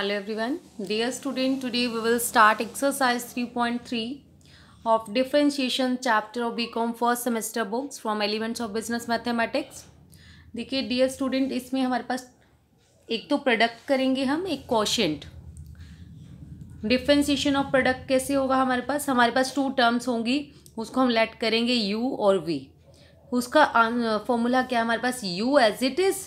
hello everyone dear student today we will start exercise 3.3 of differentiation chapter of bcom first semester books from elements of business mathematics देखिए dear student इसमें हमारे पास एक तो product करेंगे हम एक quotient differentiation of product कैसे होगा हमारे पास हमारे पास टू टर्म्स होंगी उसको हम लेट करेंगे यू और वी उसका फॉर्मूला क्या है हमारे पास U as it is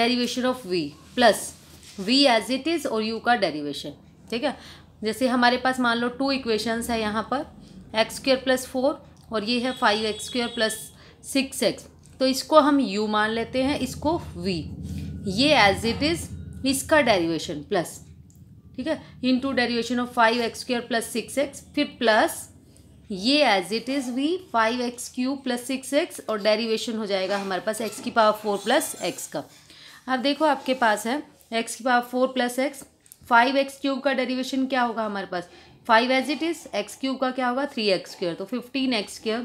derivation of V plus we as it is और यू का डेरिवेशन ठीक है जैसे हमारे पास मान लो टू इक्वेशंस है यहाँ पर एक्स स्क्र प्लस फोर और ये है five X square plus six X तो इसको हम यू मान लेते हैं इसको वी ये एज इट इज़ इसका डेरिवेशन प्लस ठीक है into derivation of five X square plus six X फिर प्लस ये as it is V five X cube plus six X और डेरीवेशन हो जाएगा हमारे पास एक्स की पावर फोर प्लस एक्स का अब देखो आपके पास है एक्स की power four plus X five x cube का डेरिवेशन क्या होगा हमारे पास five as it is x cube का क्या होगा थ्री एक्स स्क्र तो fifteen X square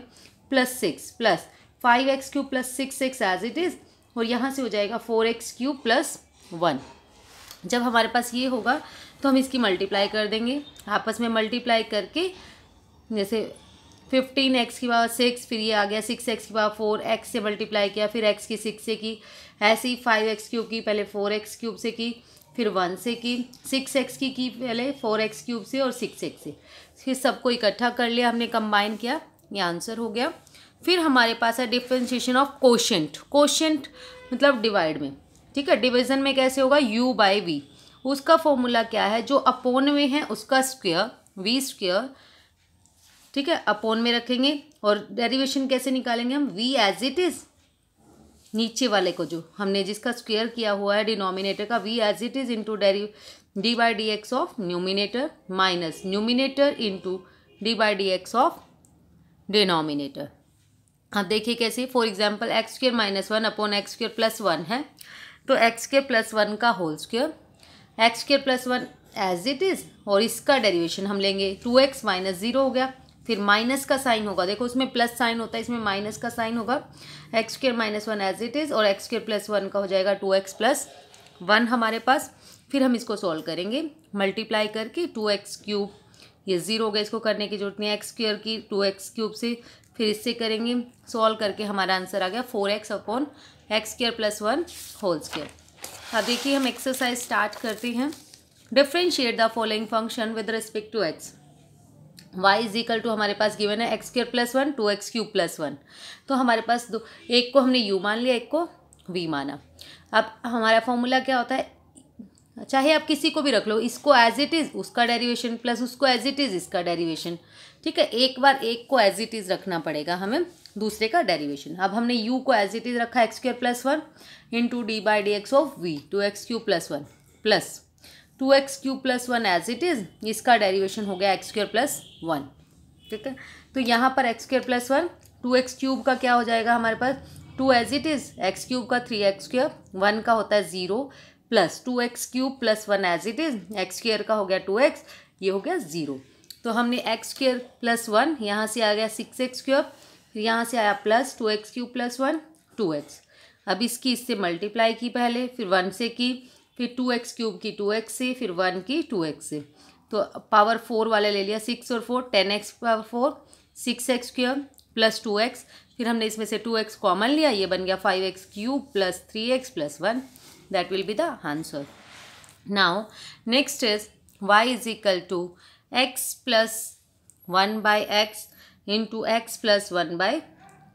plus six plus five x cube plus six X as it is और यहाँ से हो जाएगा four x cube plus one जब हमारे पास ये होगा तो हम इसकी मल्टीप्लाई कर देंगे आपस में मल्टीप्लाई करके जैसे फिफ्टीन एक्स की पावर सिक्स फिर ये आ गया सिक्स एक्स की पावर फोर एक्स से मल्टीप्लाई किया फिर एक्स की सिक्स से की ऐसे ही फाइव एक्स क्यूब की पहले फोर एक्स क्यूब से की फिर वन से की सिक्स एक्स की की पहले फोर एक्स क्यूब से और सिक्स एक्स से फिर सबको इकट्ठा कर लिया हमने कंबाइन किया ये आंसर हो गया फिर हमारे पास है डिफ्रेंशिएशन ऑफ कोशेंट कोशेंट मतलब डिवाइड में ठीक है डिविजन में कैसे होगा यू बाई वी उसका फॉर्मूला क्या है जो अपोन में है उसका स्क्वेयर वी स्क्वेयर ठीक है अपोन में रखेंगे और डेरिवेशन कैसे निकालेंगे हम वी एज इट इज़ नीचे वाले को जो हमने जिसका स्क्वेयर किया हुआ है डिनोमिनेटर का V as it is into derivative D by D x of numerator minus numerator into D by D x of denominator अब देखिए कैसे for example X square minus one upon x square plus one है तो x square plus one का whole square x square plus one as it is और इसका derivation हम लेंगे टू एक्स माइनस ज़ीरो हो गया फिर माइनस का साइन होगा देखो उसमें प्लस साइन होता है इसमें माइनस का साइन होगा x square minus one as it is और एक्स स्क्र प्लस वन का हो जाएगा टू एक्स प्लस वन हमारे पास फिर हम इसको सॉल्व करेंगे मल्टीप्लाई करके टू एक्स क्यूब ये ज़ीरो हो गया इसको करने की जरूरत नहीं एक्स स्क्र की टू एक्स क्यूब से फिर इससे करेंगे सॉल्व करके हमारा आंसर आ गया four x upon x square plus one whole square अब देखिए हम एक्सरसाइज स्टार्ट करते हैं differentiate the following function with respect to x y is equal to हमारे पास गिवन है x square plus one two x cube plus one तो हमारे पास दो एक को हमने यू मान लिया एक को वी माना अब हमारा फॉर्मूला क्या होता है चाहे आप किसी को भी रख लो इसको एज इट इज़ उसका डेरिवेशन प्लस उसको एज इट इज़ इसका डेरिवेशन ठीक है एक बार एक को एज इट इज़ रखना पड़ेगा हमें दूसरे का डेरिवेशन अब हमने यू को एज इट इज़ रखा x square plus one into d by D x of v two x cube plus one plus two x cube plus one as it is इसका derivation हो गया x square plus one ठीक है तो यहाँ पर x square plus one two x cube का क्या हो जाएगा हमारे पास two as it is x cube का थ्री एक्स स्क्र वन का होता है zero plus two x cube plus one as it is x square का हो गया टू एक्स ये हो गया ज़ीरो तो हमने एक्स स्क्र प्लस वन यहाँ से आ गया सिक्स एक्स क्यूब यहाँ से आया plus two x cube plus one two x अब इसकी इससे मल्टीप्लाई की पहले फिर वन से की फिर टू एक्स क्यूब की टू एक्स से फिर वन की टू एक्स से तो पावर फोर वाले ले लिया सिक्स और four ten x power four six x cube plus two x फिर हमने इसमें से टू एक्स कॉमन लिया ये बन गया five x cube plus three x plus one that will be the answer now next is y is equal to x plus one by x into x plus one by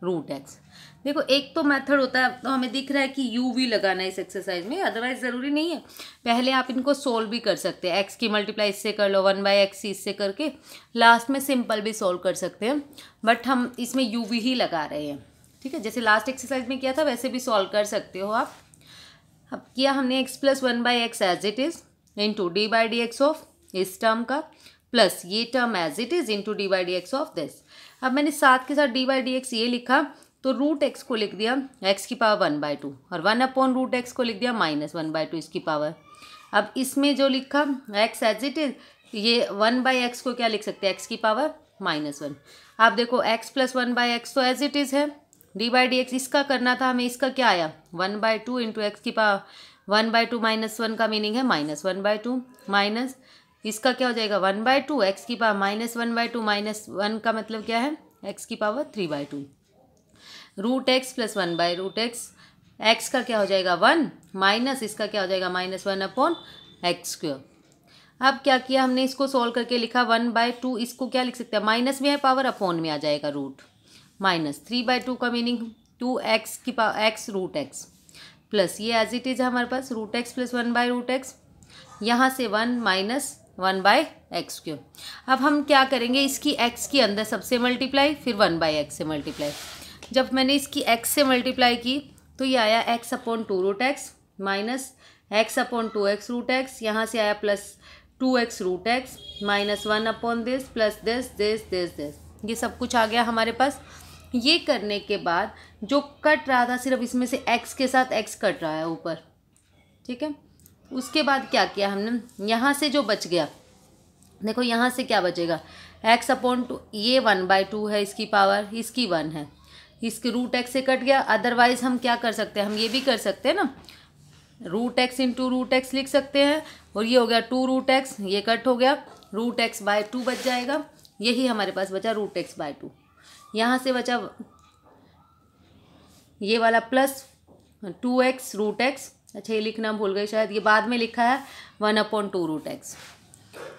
root x देखो एक तो method होता है तो हमें दिख रहा है कि यू वी लगाना है इस एक्सरसाइज में अदरवाइज ज़रूरी नहीं है पहले आप इनको सोल्व भी कर सकते हैं एक्स की मल्टीप्लाई इससे कर लो वन बाई एक्स इससे करके लास्ट में सिंपल भी सोल्व कर सकते हैं बट हम इसमें यू वी ही लगा रहे हैं ठीक है जैसे लास्ट एक्सरसाइज में किया था वैसे भी सॉल्व कर सकते हो आप अब किया हमने x plus one by x as it is into D by D x of इस टर्म का प्लस ये term as it is into D by D x of this अब मैंने साथ के साथ डी बाई डी एक्स ये लिखा तो रूट एक्स को लिख दिया एक्स की पावर वन बाय टू और वन अपॉन रूट एक्स को लिख दिया माइनस वन बाय टू इसकी पावर अब इसमें जो लिखा एक्स एज इट इज ये वन बाई एक्स को क्या लिख सकते हैं एक्स की पावर माइनस वन आप देखो x plus one by x तो एज इट इज़ है डी बाई डी एक्स इसका करना था हमें इसका क्या आया one by two into x की power one by two minus one का मीनिंग है minus one by two minus इसका क्या हो जाएगा वन बाई टू एक्स की power minus one by two minus one का मतलब क्या है एक्स की power three by two root x plus one by root x x का क्या हो जाएगा वन माइनस इसका क्या हो जाएगा minus one upon x square अब क्या किया हमने इसको सोल्व करके लिखा वन बाय टू इसको क्या लिख सकते हैं माइनस में है पावर अपॉन में आ जाएगा root minus three by two का मीनिंग टू एक्स की power x root x plus ये एज इट इज़ है हमारे पास root x plus one by root x यहाँ से one minus one by x cube अब हम क्या करेंगे इसकी एक्स के अंदर सबसे मल्टीप्लाई फिर वन बाय एक्स से मल्टीप्लाई जब मैंने इसकी एक्स से मल्टीप्लाई की तो ये आया x upon two root x minus x upon two x root x यहाँ से आया plus two x root x minus one upon this plus this this this this ये सब कुछ आ गया हमारे पास ये करने के बाद जो कट रहा था सिर्फ इसमें से एक्स के साथ एक्स कट रहा है ऊपर ठीक है उसके बाद क्या किया हमने यहाँ से जो बच गया देखो यहाँ से क्या बचेगा एक्स अपॉन टू ये वन बाई टू है इसकी पावर इसकी वन है इसके रूट एक्स से कट गया अदरवाइज हम क्या कर सकते हैं हम ये भी कर सकते हैं ना root x into root x लिख सकते हैं और ये हो गया टू रूट एक्स ये कट हो गया रूट एक्स बाय टू बच जाएगा यही हमारे पास बचा रूट एक्स बाय टू यहाँ से बचा ये वाला plus two x root x अच्छा ये लिखना भूल गए शायद ये बाद में लिखा है one upon two root x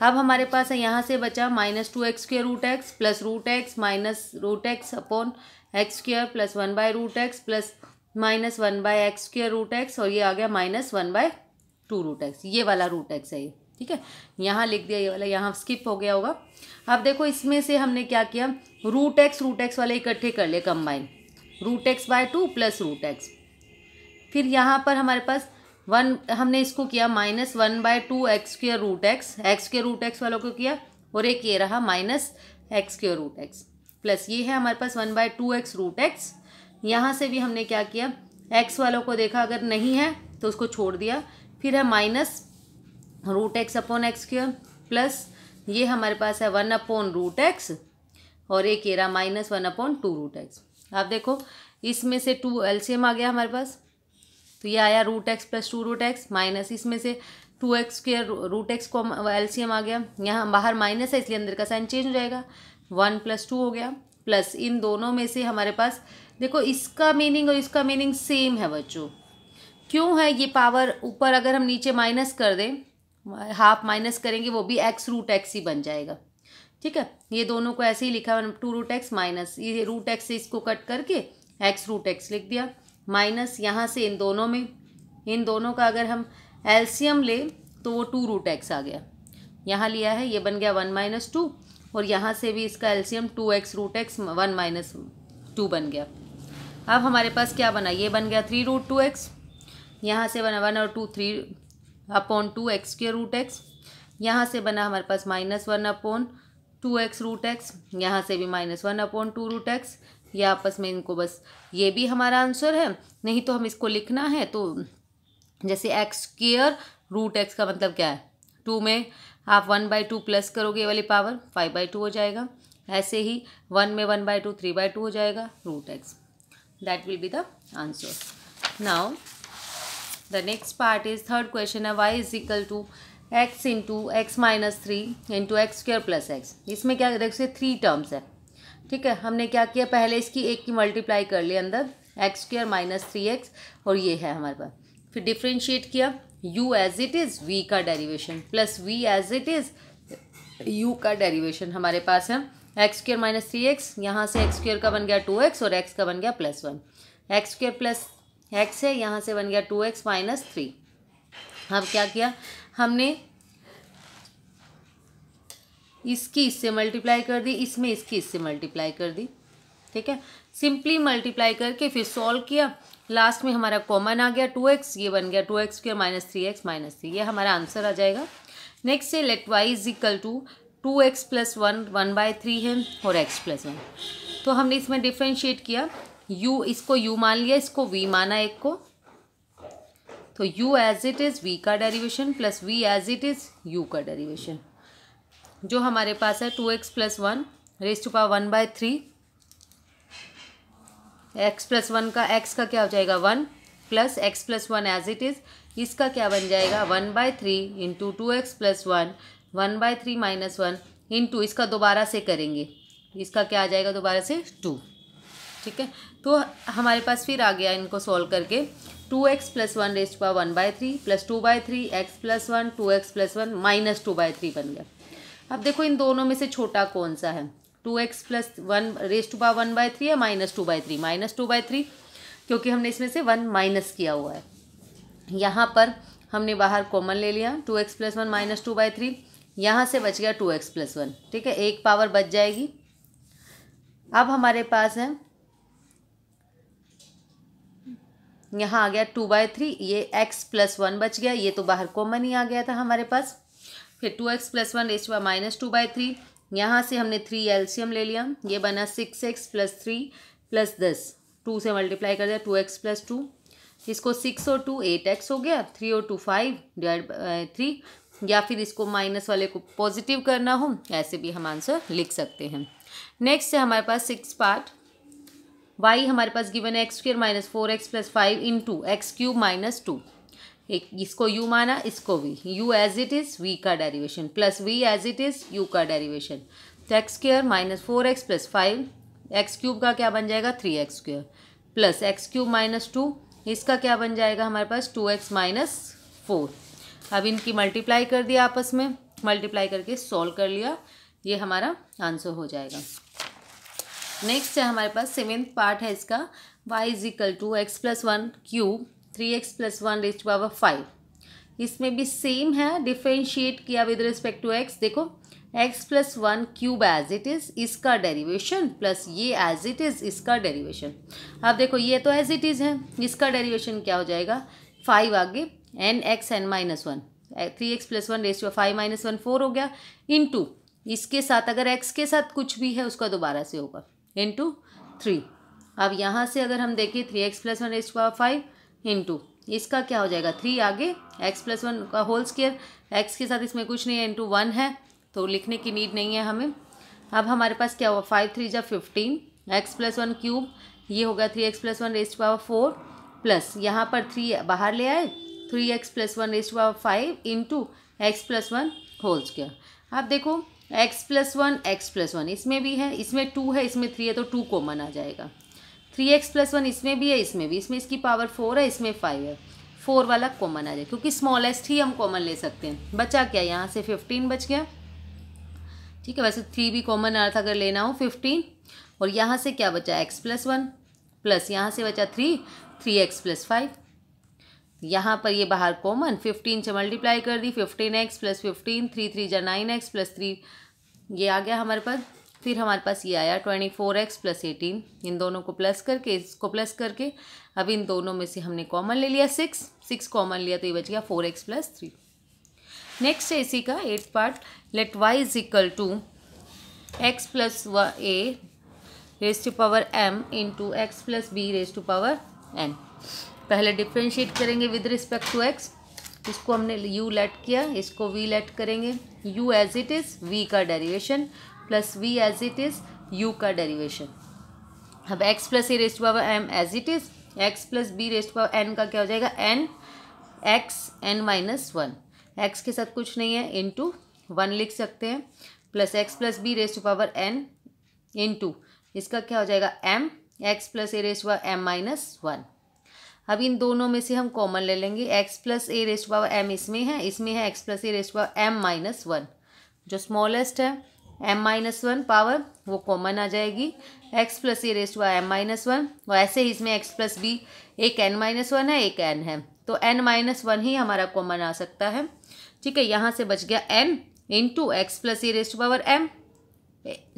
अब हमारे पास है यहाँ से बचा माइनस टू एक्स के root x plus root x minus root x upon x square plus one by root x plus minus one by x square root x और ये आ गया minus one by two root x ये वाला root x है ये ठीक है यहाँ लिख दिया ये वाला यहाँ स्किप हो गया होगा अब देखो इसमें से हमने क्या किया रूट एक्स रूट एक्स वाले इकट्ठे कर लिए combine root x by two plus root x फिर यहाँ पर हमारे पास वन हमने इसको किया minus one by two x square root x x के रूट एक्स वालों को किया और एक ये रहा minus x square root x plus ये है हमारे पास one by two x root x यहाँ से भी हमने क्या किया एक्स वालों को देखा अगर नहीं है तो उसको छोड़ दिया फिर है minus root x upon x square plus ये हमारे पास है वन अपॉन रूट एक्स और एक कह रहा minus one upon two root x आप देखो इसमें से टू एल्शियम आ गया हमारे पास तो ये आया root x plus two root x minus इसमें से two x square root x को एलसीएम आ गया यहाँ बाहर माइनस है इसलिए अंदर का साइन चेंज हो जाएगा वन प्लस टू हो गया प्लस इन दोनों में से हमारे पास देखो इसका मीनिंग और इसका मीनिंग सेम है बच्चों क्यों है ये पावर ऊपर अगर हम नीचे माइनस कर दें हाफ माइनस करेंगे वो भी एक्स रूट एक्स ही बन जाएगा ठीक है ये दोनों को ऐसे ही लिखा टू रूट एक्स माइनस ये रूट एक्स से इसको कट करके एक्स रूट एक्स लिख दिया माइनस यहाँ से इन दोनों में इन दोनों का अगर हम एल्शियम ले तो वो टू रूट एक्स आ गया यहाँ लिया है ये बन गया वन माइनस टू और यहाँ से भी इसका LCM two x root x one minus two बन गया अब हमारे पास क्या बना ये बन गया थ्री रूट टू एक्स यहाँ से बना वन और two three upon two x के रूट एक्स यहाँ से बना हमारे पास minus one upon two x root x यहाँ से भी minus one upon two root x या आपस में इनको बस ये भी हमारा आंसर है नहीं तो हम इसको लिखना है तो जैसे एक्स केयर रूट एक्स का मतलब क्या है टू में आप वन बाई टू प्लस करोगे ये वाली पावर फाइव बाई टू हो जाएगा ऐसे ही वन में one by two three by two हो जाएगा root x that will be the answer now the next part is third question है y is equal to x into x minus three into x square plus x इसमें क्या देखिए three terms है ठीक है हमने क्या किया पहले इसकी एक की मल्टीप्लाई कर ली अंदर x square minus three x और ये है हमारे पास फिर डिफ्रेंशिएट किया u as it is v का derivation plus v as it is u का डेरिवेशन हमारे पास है x square minus three x यहाँ से एक्स स्क्र का बन गया टू एक्स और एक्स का बन गया plus one x square plus x है यहाँ से बन गया टू एक्स माइनस थ्री अब क्या किया हमने इसकी इससे मल्टीप्लाई कर दी इसमें इसकी इससे मल्टीप्लाई कर दी ठीक है सिंपली मल्टीप्लाई करके फिर सॉल्व किया लास्ट में हमारा कॉमन आ गया टू एक्स ये बन गया two x square minus three x minus three ये हमारा आंसर आ जाएगा नेक्स्ट है let y is equal to two x plus one one by three है और एक्स प्लस वन तो हमने इसमें डिफ्रेंशिएट किया u इसको u मान लिया इसको v माना एक को तो u as it is v का derivation plus v as it is u का डेरिवेशन जो हमारे पास है two x plus one raise to power one by three x plus one का एक्स का क्या हो जाएगा one plus x plus one as it is इसका क्या बन जाएगा one by three into two x plus one one by three minus one into इसका दोबारा से करेंगे इसका क्या आ जाएगा दोबारा से टू ठीक है तो हमारे पास फिर आ गया इनको सॉल्व करके two x plus one raised power one by three plus two by three x plus one two x plus one minus two by three बन गया अब देखो इन दोनों में से छोटा कौन सा है two x plus one raise to power one by three या minus two by three minus two by three क्योंकि हमने इसमें से वन माइनस किया हुआ है यहाँ पर हमने बाहर कॉमन ले लिया two x plus one minus two by three यहाँ से बच गया टू एक्स प्लस वन ठीक है एक पावर बच जाएगी अब हमारे पास है यहाँ आ गया टू बाय थ्री ये एक्स प्लस वन बच गया ये तो बाहर कॉमन ही आ गया था हमारे पास फिर two x plus one raised minus two by three यहाँ से हमने थ्री एल्शियम ले लिया ये बना six x plus three plus दस टू से मल्टीप्लाई कर दिया टू एक्स प्लस टू इसको सिक्स और टू एट एक्स हो गया थ्री और टू फाइव डिवाइड थ्री या फिर इसको माइनस वाले को पॉजिटिव करना हो ऐसे भी हम आंसर लिख सकते हैं नेक्स्ट है हमारे पास सिक्स पार्ट वाई हमारे पास गिवन है x square minus four x plus five into x cube minus two एक इसको यू माना इसको v u as it is v का derivation plus we as it is u का derivation तो x square minus four x plus five x cube का क्या बन जाएगा three x square plus x cube minus two इसका क्या बन जाएगा हमारे पास टू एक्स माइनस फोर अब इनकी मल्टीप्लाई कर दिया आपस में मल्टीप्लाई करके सॉल्व कर लिया ये हमारा आंसर हो जाएगा नेक्स्ट है हमारे पास सेवेंथ पार्ट है इसका y is equal to x plus one cube three x plus one raise to power five इसमें भी सेम है डिफ्रेंशिएट किया विद रिस्पेक्ट टू एक्स देखो x plus one cube as it is इसका derivation plus ये as it is इसका derivation अब देखो ये तो एज इट इज़ है इसका डेरिवेशन क्या हो जाएगा फाइव आगे n x n minus one three x plus one power five minus one four हो गया इन टू इसके साथ अगर एक्स के साथ कुछ भी है उसका दोबारा से होगा इन टू थ्री अब यहाँ से अगर हम देखें three x plus one power five into इसका क्या हो जाएगा थ्री आगे एक्स प्लस वन का होल स्केयर एक्स के साथ इसमें कुछ नहीं है इंटू वन है तो लिखने की नीड नहीं है हमें अब हमारे पास क्या हुआ फाइव थ्री जा fifteen x plus one cube ये हो गया three x plus one raised power four plus यहाँ पर थ्री बाहर ले आए three x plus one raised power five into x plus one whole square अब देखो x plus one x plus one इसमें भी है इसमें टू है इसमें थ्री है तो टू कॉमन आ जाएगा थ्री एक्स प्लस वन इसमें भी है इसमें भी इसमें इसकी पावर फोर है इसमें फाइव है फोर वाला कॉमन आ जाए क्योंकि स्मॉलेस्ट ही हम कॉमन ले सकते हैं बचा क्या यहाँ से फिफ्टीन बच गया ठीक है वैसे थ्री भी कॉमन आ रहा था अगर लेना हो फिफ्टीन और यहाँ से क्या बचा एक्स प्लस वन प्लस यहाँ से बचा three three x plus five यहाँ पर ये बाहर कॉमन फिफ्टीन से मल्टीप्लाई कर दी fifteen x plus fifteen three three जा नाइन एक्स प्लस थ्री ये आ गया हमारे पास फिर हमारे पास ये आया twenty four x plus eighteen इन दोनों को प्लस करके इसको प्लस करके अब इन दोनों में से हमने कॉमन ले लिया सिक्स सिक्स कॉमन लिया तो ये बच गया four x plus three next है इसी का eight part let y is equal to x plus व a raise to power m into x plus b raise to power n पहले डिफ्रेंशिएट करेंगे विद रिस्पेक्ट टू एक्स इसको हमने u let किया इसको वी लेट करेंगे u as it is v का derivation plus we as it is u का derivation अब x plus a raised power m as it is x plus b raised power n का क्या हो जाएगा n x n minus one x के साथ कुछ नहीं है इन टू वन लिख सकते हैं plus x plus b raised power n into इसका क्या हो जाएगा m x plus a raised power m minus one अब इन दोनों में से हम कॉमन ले लेंगे x plus a raised power m इसमें है इसमें है x plus a raised power m minus one जो स्मॉलेस्ट है एम माइनस वन पावर वो कॉमन आ जाएगी एक्स प्लस ए रेस्ट हुआ एम माइनस वन और ऐसे ही इसमें एक्स प्लस बी एक एन माइनस वन है एक एन है तो एन माइनस वन ही हमारा कॉमन आ सकता है ठीक है यहाँ से बच गया n into x plus a raised power m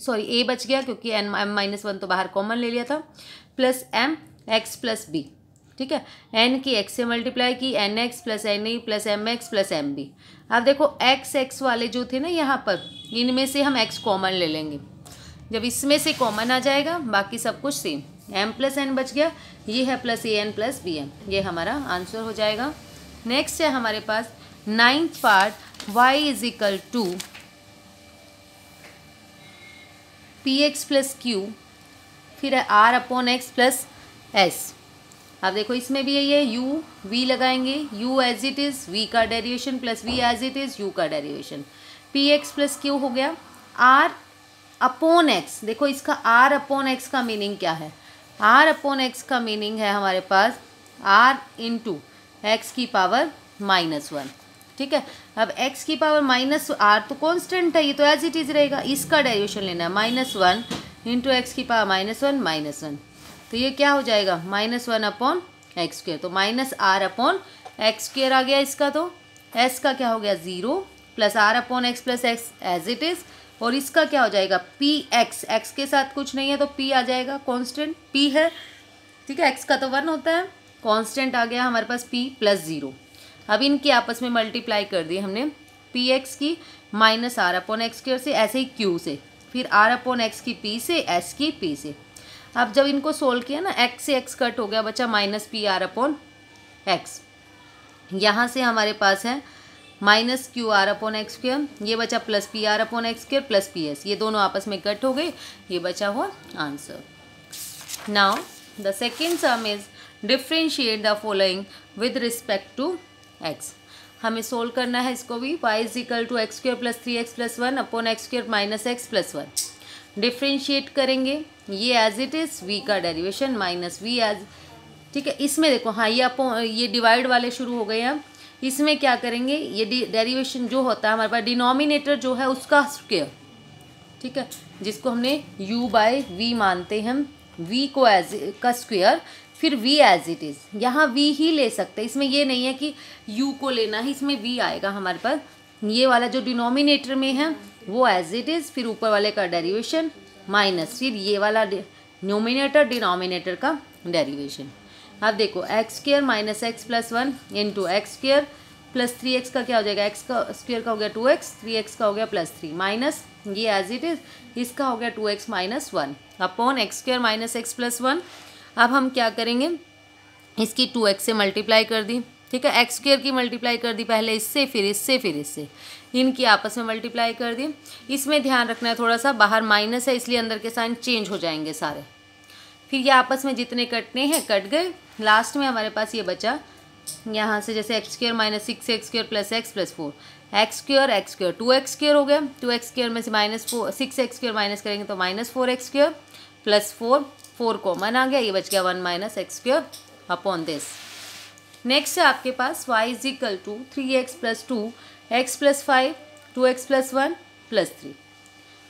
sorry a बच गया क्योंकि एन एम माइनस वन तो बाहर कॉमन ले लिया था plus m x plus b ठीक है एन की एक्स से मल्टीप्लाई की n x plus n e plus m x plus m b अब देखो एक्स एक्स वाले जो थे ना यहाँ पर इनमें से हम एक्स कॉमन ले लेंगे जब इसमें से कॉमन आ जाएगा बाकी सब कुछ सेम एम प्लस एन बच गया ये है plus a n plus b n ये हमारा आंसर हो जाएगा नेक्स्ट है हमारे पास ninth part y is equal to p x plus q फिर है r upon x plus s अब देखो इसमें भी यही है यू वी लगाएंगे u as it is v का derivation plus we as it is u का derivation p x plus q हो गया आर अपोन एक्स देखो इसका आर अपोन एक्स का मीनिंग क्या है आर अपोन एक्स का मीनिंग है हमारे पास आर इंटू एक्स की पावर माइनस वन ठीक है अब x की पावर माइनस आर तो कांस्टेंट है ये तो एज इट इज़ रहेगा इसका डेरिएशन लेना है माइनस वन इंटू एक्स की power minus one minus one तो ये क्या हो जाएगा minus one upon x square तो minus r upon x square आ गया इसका तो एस का क्या हो गया zero plus r upon x plus x as it is और इसका क्या हो जाएगा पी एक्स एक्स के साथ कुछ नहीं है तो पी आ जाएगा कॉन्स्टेंट पी है ठीक है एक्स का तो वन होता है कॉन्स्टेंट आ गया हमारे पास पी प्लस ज़ीरो अब इनके आपस में मल्टीप्लाई कर दी हमने पी एक्स की minus r upon x square से ऐसे ही क्यू से फिर आर अपॉन एक्स की पी से एस की पी से अब जब इनको सोल्व किया ना एक्स से एक्स कट हो गया बच्चा minus p r upon x यहाँ से हमारे पास है minus q r upon x square ये बचा plus p r upon x square plus p s ये दोनों आपस में कट हो गए ये बचा हुआ answer now the second sum is differentiate the following with respect to x हमें सोल्व करना है इसको भी y is equal to x square plus three x plus one upon x square minus x plus one differentiate करेंगे ये as it is v का derivation minus v as ठीक है इसमें देखो हाँ ये अपो ये डिवाइड वाले शुरू हो गए हैं इसमें क्या करेंगे ये डेरिवेशन जो होता है हमारे पास डिनोमिनेटर जो है उसका स्क्वेयर ठीक है जिसको हमने यू बाय वी मानते हैं वी को एज का स्क्वेयर फिर वी एज इट इज़ यहाँ वी ही ले सकते हैं इसमें ये नहीं है कि यू को लेना है इसमें वी आएगा हमारे पास ये वाला जो डिनोमिनेटर में है वो एज इट इज़ फिर ऊपर वाले का डेरिवेशन माइनस फिर ये वाला नोमिनेटर डिनोमिनेटर का डेरिवेशन अब देखो x square minus x plus one into x square plus three x का क्या हो जाएगा एक्स का स्क्वेयर का हो गया टू एक्स थ्री एक्स का हो गया प्लस थ्री माइनस ये एज इट इज इसका हो गया two x minus one upon x square minus x plus one अब हम क्या करेंगे इसकी टू एक्स से मल्टीप्लाई कर दी ठीक है एक्स स्क्र की मल्टीप्लाई कर दी पहले इससे फिर इससे फिर इससे इनकी आपस में मल्टीप्लाई कर दी इसमें ध्यान रखना है थोड़ा सा बाहर माइनस है इसलिए अंदर के साइन चेंज हो जाएंगे सारे फिर ये आपस में जितने कटने हैं कट गए लास्ट में हमारे पास ये बचा यहाँ से जैसे x square minus six x square plus x plus four x square x square two x square हो गया टू एक्स स्क्र में से minus four six x square minus करेंगे तो minus four x square plus four four common आ गया ये बच गया one minus x square upon this next है आपके पास y is equal to three x plus two x plus five to x plus one plus three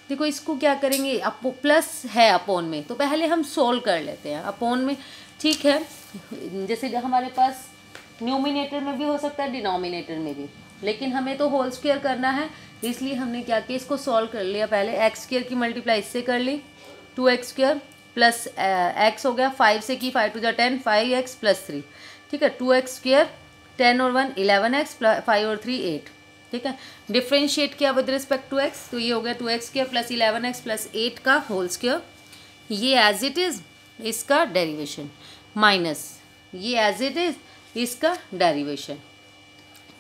देखो इसको क्या करेंगे अपो प्लस है अपोन में तो पहले हम सोल्व कर लेते हैं अपोन में ठीक है जैसे हमारे पास न्यूमिनेटर में भी हो सकता है डिनोमिनेटर में भी लेकिन हमें तो होल स्क्वेयर करना है इसलिए हमने क्या किया इसको सॉल्व कर लिया पहले एक्स स्क्र की मल्टीप्लाई इससे कर ली two x square plus x हो गया फाइव से की फाइव टू जो ten five x plus three ठीक है टू एक्स स्क्र टेन और वन इलेवन एक्स फाइव और थ्री एट ठीक है डिफ्रेंशिएट किया विद रिस्पेक्ट टू एक्स तो ये हो गया two x square plus eleven x plus eight का होल स्क्र ये एज इट इज़ इसका डेरिवेशन माइनस ये एज इट इज़ इसका डेरिवेशन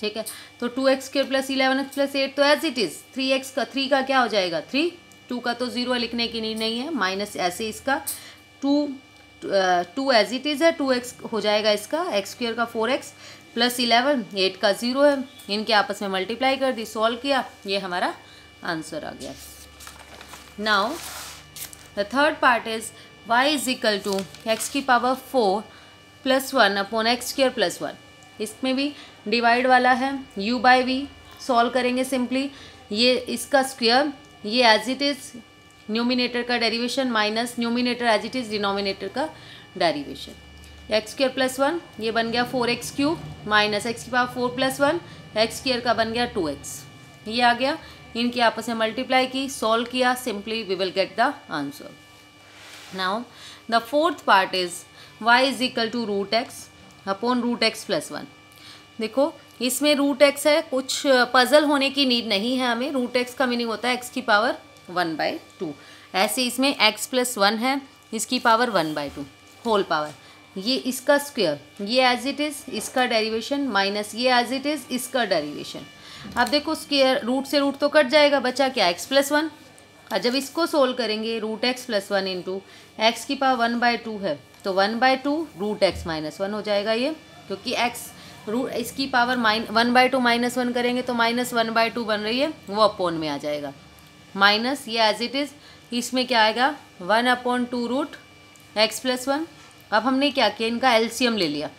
ठीक है तो two x square plus eleven x plus eight तो as it is three x का थ्री का क्या हो जाएगा थ्री टू का तो ज़ीरो लिखने की नहीं है माइनस ऐसे इसका two two as it is है टू एक्स हो जाएगा इसका एक्स स्क्र का four x plus eleven eight का ज़ीरो है इनके आपस में मल्टीप्लाई कर दी सॉल्व किया ये हमारा आंसर आ गया now the third part is y is equal to x की power four plus one upon x square plus one इसमें भी डिवाइड वाला है यू बाई वी सॉल्व करेंगे सिंपली ये इसका स्क्वेयर ये एज इट इज़ न्यूमिनेटर का derivation minus numerator as it is denominator का derivation x square plus one ये बन गया four x cube minus x की power four plus one x square का बन गया टू एक्स ये आ गया इनकी आपस में मल्टीप्लाई की सॉल्व किया simply we will get the answer now the fourth part is y is equal to root x upon root x plus one देखो इसमें रूट एक्स है कुछ पजल होने की नीड नहीं है हमें रूट एक्स का मीनिंग होता है एक्स की पावर वन बाय टू ऐसे इसमें एक्स प्लस वन है इसकी power one by two whole power ये इसका स्क्वेयर ये एज इट इज़ इसका डेरिवेशन माइनस ये एज इट इज़ इसका डेरिवेशन अब देखो स्क्वेयर रूट से रूट तो कट जाएगा बचा क्या एक्स प्लस वन और जब इसको सोल्व करेंगे root x plus one into x की पावर वन बाय टू है तो one by two root x minus one हो जाएगा ये क्योंकि एक्स रूट इसकी power minus one by two minus one करेंगे तो माइनस वन बाय टू बन रही है वो अपोन में आ जाएगा माइनस ये एज इट इज़ इसमें क्या आएगा one upon two root x plus one अब हमने क्या किया इनका एल्सीयम ले लिया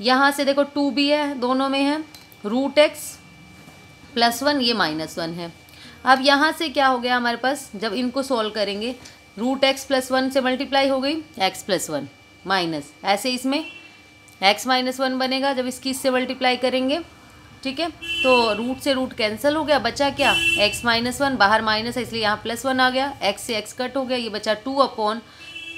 यहाँ से देखो टू भी है दोनों में है रूट एक्स प्लस वन ये माइनस वन है अब यहाँ से क्या हो गया हमारे पास जब इनको सॉल्व करेंगे रूट एक्स प्लस वन से मल्टीप्लाई हो गई एक्स प्लस वन माइनस ऐसे इसमें एक्स माइनस वन बनेगा जब इसकी इससे मल्टीप्लाई करेंगे ठीक है तो रूट से रूट कैंसिल हो गया बचा क्या एक्स माइनस वन बाहर माइनस है इसलिए यहाँ प्लस वन आ गया एक्स से एक्स कट हो गया ये बचा two upon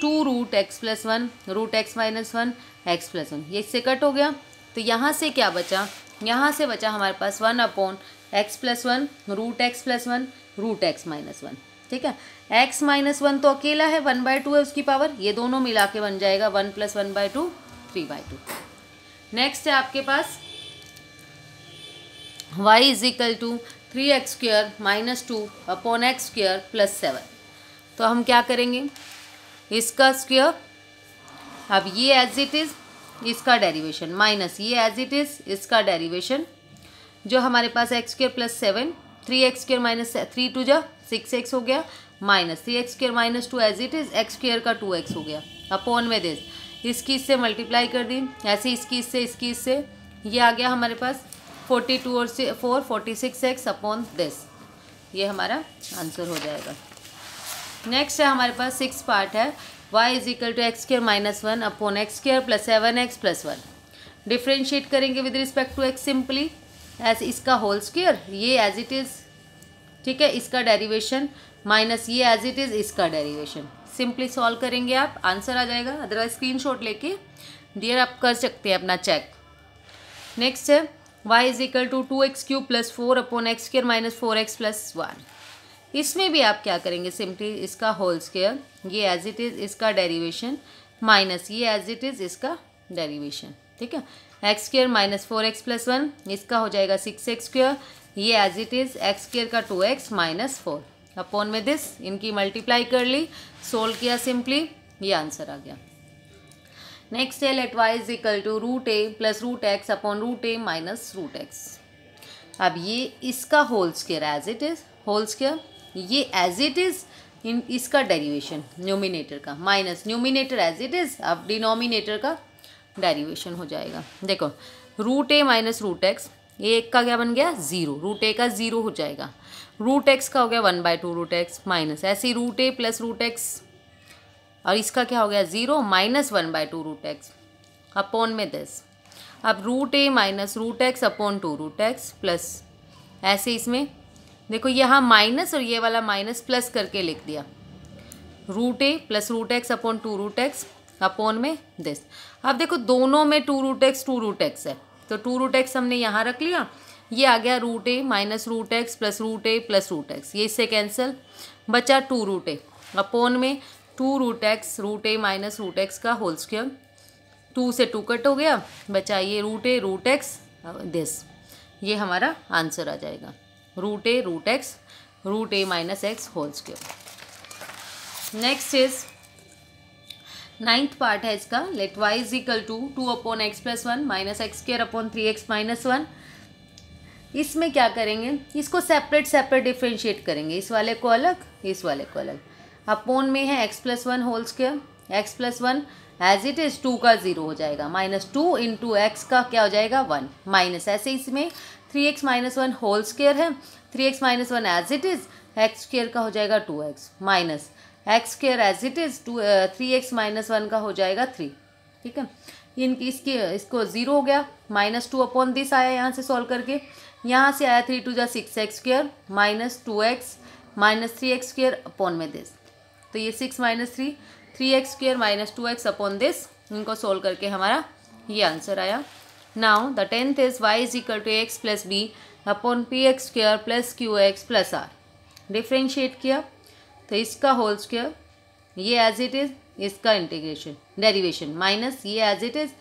two root x plus one root x minus one x plus one ये इससे कट हो गया तो यहाँ से क्या बचा यहाँ से बचा हमारे पास one upon x plus one root x plus one root x minus one ठीक है एक्स माइनस वन तो अकेला है वन बाय टू है उसकी पावर ये दोनों मिला के बन जाएगा one plus one by two three by two next है आपके पास y is equal to three x square minus two upon x square plus seven तो हम क्या करेंगे इसका स्क्र अब ये एज इट इज़ इसका डेरिवेशन माइनस ये एज इट इज़ इसका डेरिवेशन जो हमारे पास x square plus seven three x square minus three two जा सिक्स एक्स हो गया minus three x square minus two as it is x square का टू एक्स हो गया अपॉन में दिस इसकी इससे मल्टीप्लाई कर दी ऐसे इसकी इससे इसकी इससे ये आ गया हमारे पास फोर्टी टू और four forty six x upon this ये हमारा आंसर हो जाएगा नेक्स्ट है हमारे पास सिक्स पार्ट है y is equal to x square minus one upon x square plus seven x plus one differentiate करेंगे with respect to x simply as इसका होल स्क्र ये एज इट इज़ ठीक है इसका डेरिवेशन माइनस ये as it is इसका derivation simply solve करेंगे आप आंसर आ जाएगा अदरवाइज स्क्रीन शॉट लेके डियर आप कर सकते हैं अपना चेक नेक्स्ट है y is equal to two x cube plus four upon x square minus four x plus one इसमें भी आप क्या करेंगे सिंपली इसका होल स्केयर ये एज इट इज़ इसका डेरिवेशन माइनस ये एज इट इज़ इसका डेरिवेशन ठीक है x square minus four x plus one इसका हो जाएगा सिक्स एक्स स्क्र ये as it is x square का two x minus four upon में दिस इनकी मल्टीप्लाई कर ली सोल्व किया सिंपली ये आंसर आ गया नेक्स्ट है let y is equal to root a plus root x upon root a minus root x अब ये इसका whole square as it is whole square ये एज इट इज इन इसका डेरिवेशन न्यूमिनेटर का minus numerator as it is अब denominator का derivation हो जाएगा देखो root a minus root x ये एक का क्या बन गया जीरो रूट ए का जीरो हो जाएगा रूट एक्स का हो गया one by two root x minus ऐसे ही root a plus root x और इसका क्या हो गया zero minus one by two root x upon में दस अब root a minus root x upon two root x plus ऐसे इसमें देखो यहाँ माइनस और ये वाला माइनस प्लस करके लिख दिया root a plus root x upon two root x upon में दिस अब देखो दोनों में two root x two root x है तो टू रूट एक्स हमने यहाँ रख लिया ये आ गया root a minus root x plus root a plus root x ये इससे कैंसिल बचा टू रूट ए अपॉन में two root x root a minus root x का होल स्क्वेयर टू से टू कट हो गया बचा ये root a root x this ये हमारा आंसर आ जाएगा root a root x root a minus x whole square next is ninth part है इसका late y is equal to two upon x plus one minus x square upon three x minus one इसमें क्या करेंगे इसको separate separate differentiate करेंगे इस वाले को अलग इस वाले को अलग अपोन में है x plus one whole square x plus one as it is two का ज़ीरो हो जाएगा माइनस टू इंटू एक्स का क्या हो जाएगा वन माइनस ऐसे इसमें three x minus one whole square है three x minus one as it is x square का हो जाएगा two x minus x square as it is two three x minus one का हो जाएगा थ्री ठीक है इनकी इसके इसको ज़ीरो हो गया माइनस टू अपॉन दिस आया यहाँ से सॉल्व करके यहाँ से आया थ्री टू जा six x square minus two x minus three x square upon में दिस तो ये six minus three three x square minus two x upon this इनको सोल्व करके हमारा ये आंसर आया now the tenth is y is equal to x plus b upon p x square plus q x plus r differentiate किया तो इसका whole square ये as it is इसका इंटीग्रेशन डेरिवेशन माइनस ये एज इट इज़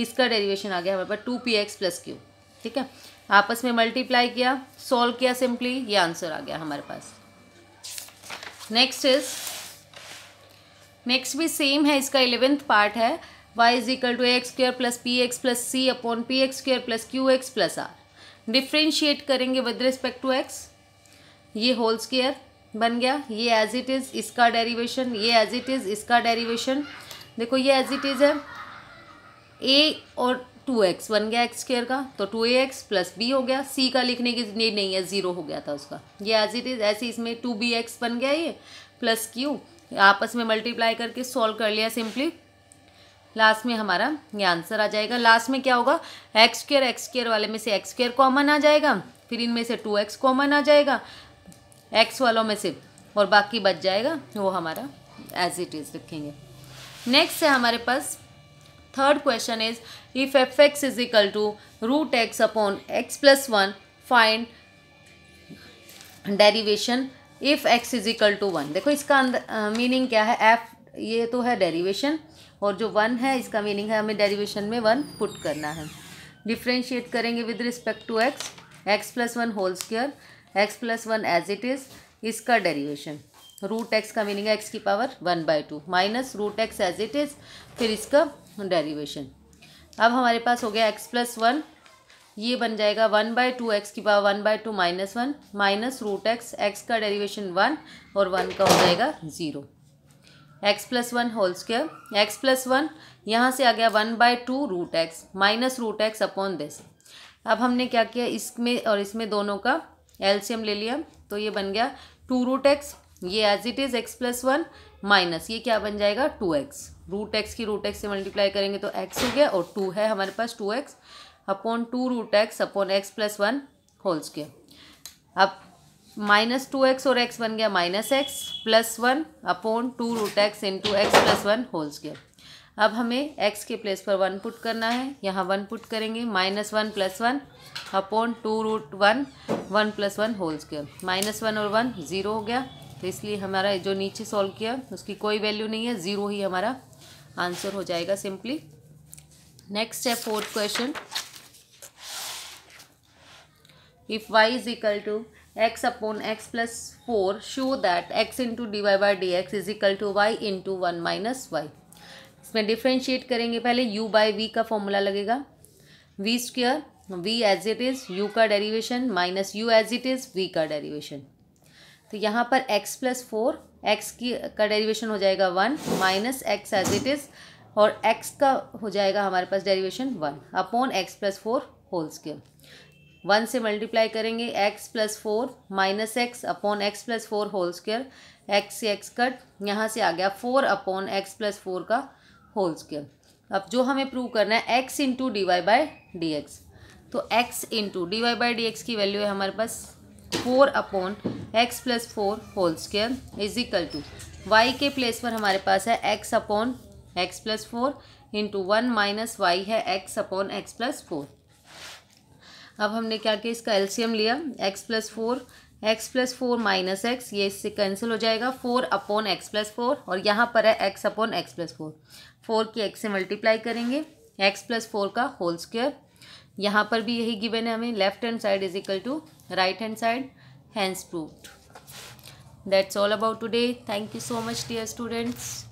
इसका derivation आ गया हमारे पास two p x plus q ठीक है आपस में मल्टीप्लाई किया सॉल्व किया सिंपली ये आंसर आ गया हमारे पास नेक्स्ट इज़ नेक्स्ट भी सेम है इसका इलेवेंथ पार्ट है y is equal to x square plus p x plus c upon p x square plus q x plus r differentiate करेंगे विद रिस्पेक्ट टू एक्स ये whole square बन गया ये as it is इसका derivation ये as it is इसका derivation देखो ये एज इट इज़ है ए और टू एक्स बन गया एक्स स्क्र का तो to A x plus B हो गया सी का लिखने की नीड नहीं है ज़ीरो हो गया था उसका ये एज इट इज़ ऐसे इसमें टू बी एक्स बन गया ये प्लस क्यू आपस में मल्टीप्लाई करके सॉल्व कर लिया सिंपली लास्ट में हमारा ये आंसर आ जाएगा लास्ट में क्या होगा एक्स स्क्र एक्स स्क्र वाले में से एक्स स्क्र कॉमन आ जाएगा फिर इनमें से टू एक्स कॉमन आ जाएगा एक्स वालों में से और बाकी बच जाएगा वो हमारा एज इट इज़ रखेंगे नेक्स्ट है हमारे पास third question is if f x is equal to root x upon x plus one find derivation if x is equal to one देखो इसका अंदर मीनिंग क्या है एफ ये तो है डेरिवेशन और जो वन है इसका मीनिंग है हमें डेरिवेशन में वन पुट करना है डिफ्रेंशिएट करेंगे with respect to x x plus one whole square x plus one as it is इसका डेरिवेशन रूट एक्स का मीनिंग है एक्स की power one by two minus root x as it is फिर इसका derivation अब हमारे पास हो गया एक्स प्लस वन ये बन जाएगा वन बाई टू एक्स की power one by two minus one minus root x x का डेरिवेशन वन और वन का हो जाएगा zero x plus one whole square x plus one यहाँ से आ गया one by two root x minus root x upon this अब हमने क्या किया इसमें और इसमें दोनों का एल्शियम ले लिया तो ये बन गया टू रूट एक्स ये as it is x plus one minus ये क्या बन जाएगा टू एक्स रूट एक्स की रूट एक्स से मल्टीप्लाई करेंगे तो एक्स हो गया और टू है हमारे पास two x upon two root x upon x plus one whole square अब माइनस टू एक्स और एक्स बन गया minus x plus one upon two root x into x plus one whole square अब हमें x के place पर one put करना है यहाँ वन पुट करेंगे minus one plus one upon two root one one plus one whole square minus one और one zero हो गया तो इसलिए हमारा जो नीचे सॉल्व किया उसकी कोई वैल्यू नहीं है ज़ीरो ही हमारा आंसर हो जाएगा सिंपली नेक्स्ट है fourth question if y is equal to x upon x plus 4 show that x into dy by dx is equal to y into one minus y इसमें differentiate करेंगे पहले u by v का formula लगेगा v square v as it is u का derivation minus u as it is v का derivation तो यहाँ पर x प्लस फोर एक्स की का डेरिवेशन हो जाएगा one minus x as it is और x का हो जाएगा हमारे पास derivation one upon x plus four whole square one से मल्टीप्लाई करेंगे x plus four minus x upon x plus four whole square x से एक्स कट यहाँ से आ गया four upon x plus four का होल स्क्वेयर अब जो हमें प्रूव करना है x into d y by D x तो x into d y by D x की वैल्यू है हमारे पास four upon x plus four whole square is equal to y के प्लेस पर हमारे पास है x upon x plus four into one minus y है x upon x plus four अब हमने क्या किया इसका एल्शियम लिया x plus four x plus four minus x ये इससे कैंसिल हो जाएगा four upon x plus four और यहाँ पर है x upon x plus four four की एक्स से मल्टीप्लाई करेंगे एक्स प्लस फोर का होल स्क्वेयर यहाँ पर भी यही गिवन है हमें left hand side is equal to right hand side hence proof that's all about today thank you so much dear students